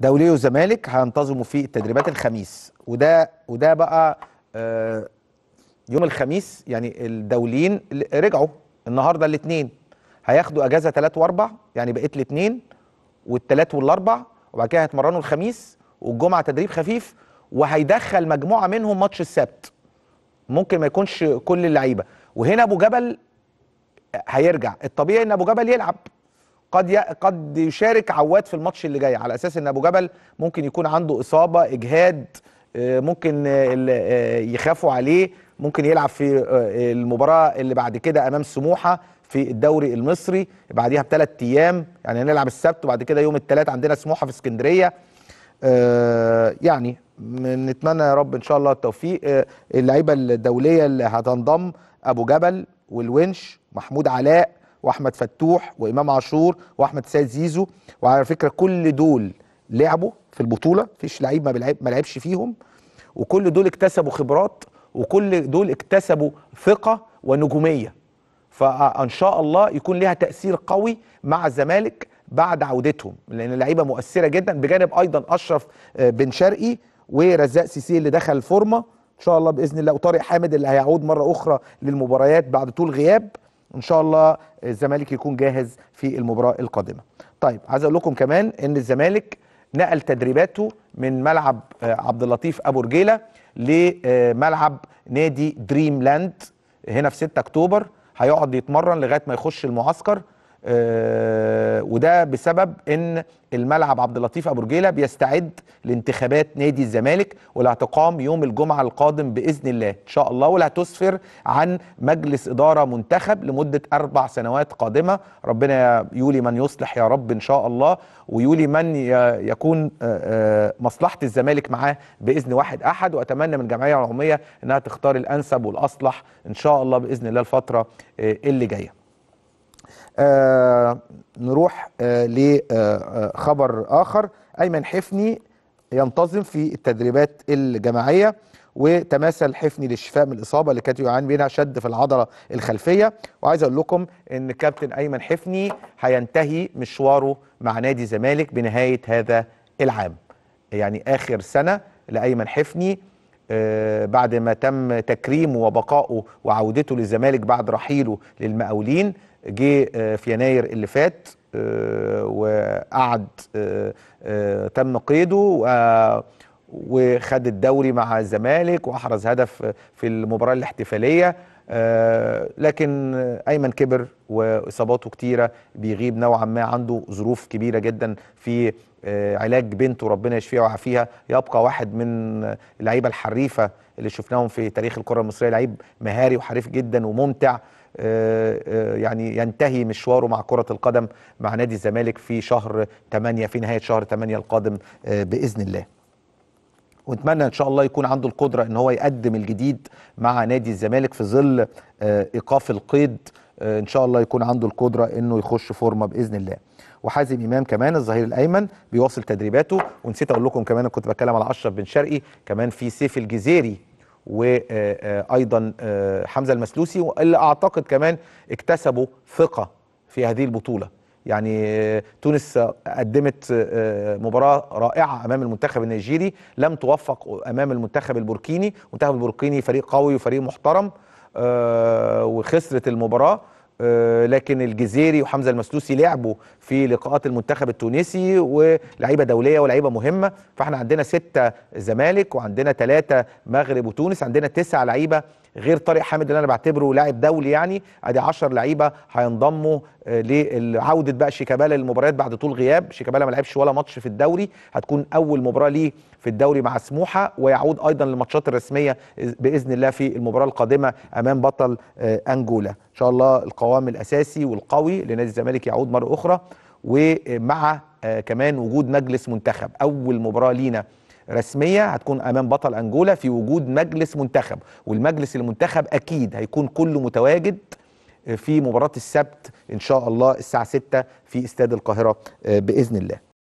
دولي والزمالك هينتظموا في التدريبات الخميس وده وده بقى آه، يوم الخميس يعني الدوليين رجعوا النهارده الاثنين هياخدوا اجازه ثلاث واربع يعني بقيت الاثنين والثلاث والاربع وبعد كده هيتمرنوا الخميس والجمعه تدريب خفيف وهيدخل مجموعه منهم ماتش السبت ممكن ما يكونش كل اللعيبه وهنا ابو جبل هيرجع الطبيعي ان ابو جبل يلعب قد قد يشارك عواد في الماتش اللي جاي على اساس ان ابو جبل ممكن يكون عنده اصابه اجهاد آه، ممكن آه، يخافوا عليه ممكن يلعب في آه، المباراه اللي بعد كده امام سموحه في الدوري المصري بعديها بثلاث ايام يعني هنلعب السبت وبعد كده يوم الثلاث عندنا سموحه في اسكندريه يعني نتمنى يا رب ان شاء الله التوفيق اللعيبه الدوليه اللي هتنضم ابو جبل والونش محمود علاء واحمد فتوح وامام عاشور واحمد سيد زيزو وعلى فكره كل دول لعبوا في البطوله مفيش لعيب ما ما لعبش فيهم وكل دول اكتسبوا خبرات وكل دول اكتسبوا ثقه ونجوميه فان شاء الله يكون لها تاثير قوي مع الزمالك بعد عودتهم لان اللعيبه مؤثره جدا بجانب ايضا اشرف آه، بن شرقي ورزاق سيسي اللي دخل الفورمه ان شاء الله باذن الله وطارق حامد اللي هيعود مره اخرى للمباريات بعد طول غياب ان شاء الله الزمالك يكون جاهز في المباراه القادمه طيب عايز اقول لكم كمان ان الزمالك نقل تدريباته من ملعب آه، عبد اللطيف ابو رجيله لملعب آه، نادي دريم لاند هنا في 6 اكتوبر هيقعد يتمرن لغايه ما يخش المعسكر آه، وده بسبب ان الملعب عبد اللطيف ابو رجيله بيستعد لانتخابات نادي الزمالك والاعتقام يوم الجمعه القادم باذن الله ان شاء الله واللي هتسفر عن مجلس اداره منتخب لمده اربع سنوات قادمه ربنا يولي من يصلح يا رب ان شاء الله ويولي من يكون آه، آه، مصلحه الزمالك معاه باذن واحد احد واتمنى من الجمعيه العموميه انها تختار الانسب والاصلح ان شاء الله باذن الله الفتره اللي جايه آه، نروح آه، لخبر آه، آخر أيمن حفني ينتظم في التدريبات الجماعية وتماثل حفني للشفاء من الاصابه اللي كانت يعاني منها شد في العضله الخلفيه وعايز اقول لكم ان كابتن ايمن حفني هينتهي مشواره مع نادي الزمالك بنهايه هذا العام يعني اخر سنه لايمن حفني آه، بعد ما تم تكريمه وبقائه وعودته للزمالك بعد رحيله للمقاولين جه آه، في يناير اللي فات آه، وقعد تم قيده وخد الدوري مع الزمالك واحرز هدف في المباراه الاحتفاليه آه، لكن ايمن كبر واصاباته كتيره بيغيب نوعا ما عنده ظروف كبيره جدا في آه، علاج بنته ربنا يشفيها ويعافيها يبقى واحد من اللعيبه الحريفه اللي شفناهم في تاريخ الكره المصريه لعيب مهاري وحريف جدا وممتع آه، يعني ينتهي مشواره مع كرة القدم مع نادي الزمالك في شهر 8 في نهاية شهر 8 القادم بإذن الله ونتمنى ان شاء الله يكون عنده القدره ان هو يقدم الجديد مع نادي الزمالك في ظل آه، ايقاف القيد آه، ان شاء الله يكون عنده القدره انه يخش فورمه باذن الله وحازم امام كمان الظهير الايمن بيواصل تدريباته ونسيت اقول لكم كمان كنت بتكلم على اشرف بن شرقي كمان في سيف الجزيري وايضا آه، حمزه المسلوسي اللي اعتقد كمان اكتسبوا ثقه في هذه البطوله يعني تونس قدمت آه، مباراه رائعه امام المنتخب النيجيري لم توفق امام المنتخب البوركيني المنتخب البوركيني فريق قوي وفريق محترم آه، وخسرت المباراه آه، لكن الجزيري وحمزه المسلوسي لعبوا في لقاءات المنتخب التونسي ولعيبه دوليه ولعيبه مهمه فاحنا عندنا ستة زمالك وعندنا ثلاثة مغرب وتونس عندنا تسعة لعيبه غير طارق حامد اللي انا بعتبره لاعب دولي يعني ادي 10 لعيبه هينضموا آه، لعوده بقى شيكابالا للمباريات بعد طول غياب شيكابالا ما لعبش ولا ماتش في الدوري هتكون اول مباراه ليه في الدوري مع سموحه ويعود ايضا للماتشات الرسميه باذن الله في المباراه القادمه امام بطل آه، انجولا ان شاء الله القوام الاساسي والقوي لنادي الزمالك يعود مره اخرى ومع آه، كمان وجود مجلس منتخب اول مباراه لينا رسميه هتكون امام بطل انجولا في وجود مجلس منتخب والمجلس المنتخب اكيد هيكون كله متواجد في مباراه السبت ان شاء الله الساعه 6 في استاد القاهره آه، باذن الله